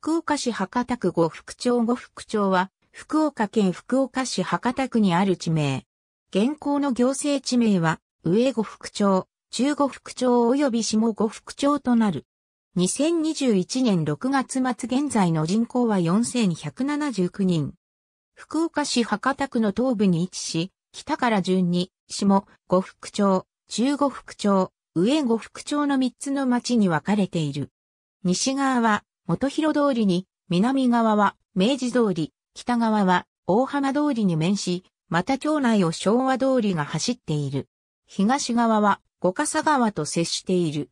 福岡市博多区呉福町呉福町は、福岡県福岡市博多区にある地名。現行の行政地名は、上呉福町、中呉福町及び下呉福町となる。2021年6月末現在の人口は4179人。福岡市博多区の東部に位置し、北から順に、下、呉福町、中呉福町、上呉福町の3つの町に分かれている。西側は元広通りに、南側は明治通り、北側は大浜通りに面し、また町内を昭和通りが走っている。東側は五笠川と接している。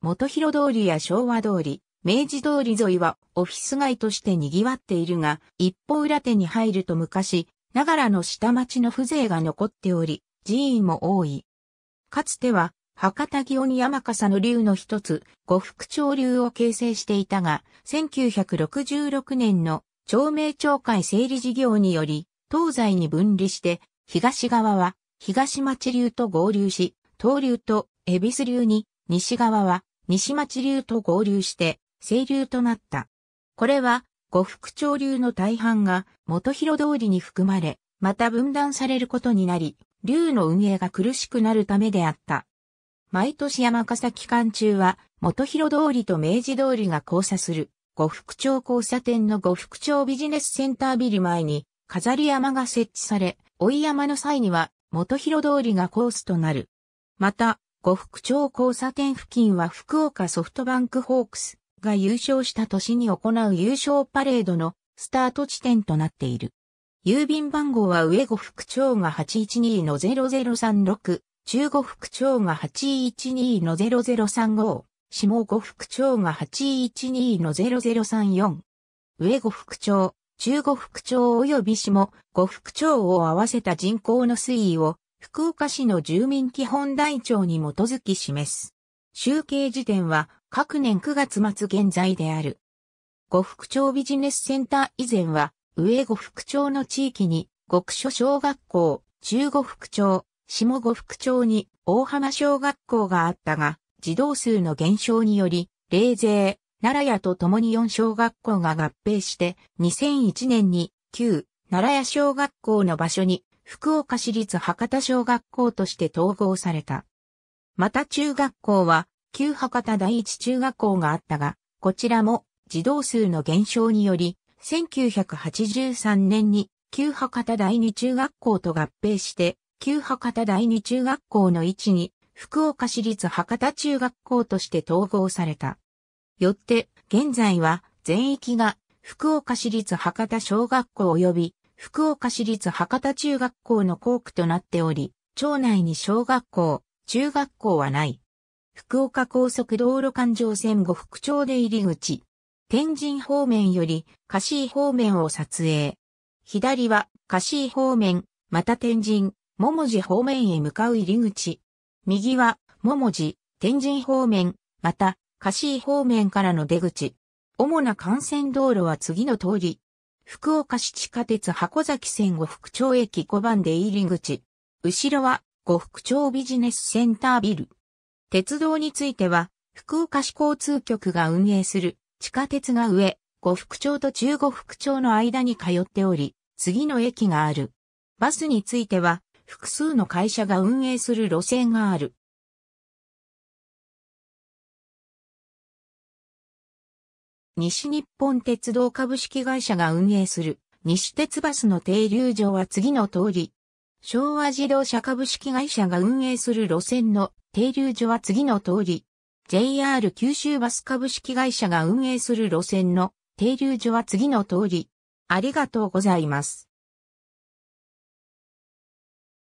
元広通りや昭和通り、明治通り沿いはオフィス街として賑わっているが、一方裏手に入ると昔、ながらの下町の風情が残っており、寺院も多い。かつては博多祇園山笠の流の一つ、五福町流を形成していたが、1966年の町名町会整理事業により、東西に分離して、東側は東町流と合流し、東流と恵比寿流に、西側は西町流と合流して、清流となった。これは、五福町流の大半が元広通りに含まれ、また分断されることになり、流の運営が苦しくなるためであった。毎年山笠期間中は、元広通りと明治通りが交差する、呉福町交差点の呉福町ビジネスセンタービル前に、飾り山が設置され、追い山の際には、元広通りがコースとなる。また、呉福町交差点付近は福岡ソフトバンクホークスが優勝した年に行う優勝パレードのスタート地点となっている。郵便番号は上呉福町が812の0036、中五副長が812の0035、下五副長が812の0034。上五副長、中五副長及び下五副長を合わせた人口の推移を福岡市の住民基本台帳に基づき示す。集計時点は各年9月末現在である。五副町ビジネスセンター以前は、上五副町の地域に、極所小学校、中五副町、下五福町に大浜小学校があったが、児童数の減少により、冷税、奈良屋と共に4小学校が合併して、2001年に旧奈良屋小学校の場所に福岡市立博多小学校として統合された。また中学校は旧博多第一中学校があったが、こちらも児童数の減少により、1983年に旧博多第二中学校と合併して旧博多第二中学校の位置に、福岡市立博多中学校として統合された。よって、現在は全域が福岡市立博多小学校及び福岡市立博多中学校の校区となっており、町内に小学校、中学校はない。福岡高速道路環状線後副町で入り口。天神方面より、柏方面を撮影。左は、柏方面、また天神、桃寺方面へ向かう入り口。右は、桃寺、天神方面、また、菓子方面からの出口。主な幹線道路は次の通り。福岡市地下鉄箱崎線五福町駅5番で入り口。後ろは五福町ビジネスセンタービル。鉄道については、福岡市交通局が運営する地下鉄が上、五福町と中五福町の間に通っており、次の駅がある。バスについては、複数の会社が運営する路線がある。西日本鉄道株式会社が運営する西鉄バスの停留場は次の通り。昭和自動車株式会社が運営する路線の停留所は次の通り。JR 九州バス株式会社が運営する路線の停留所は次の通り。ありがとうございます。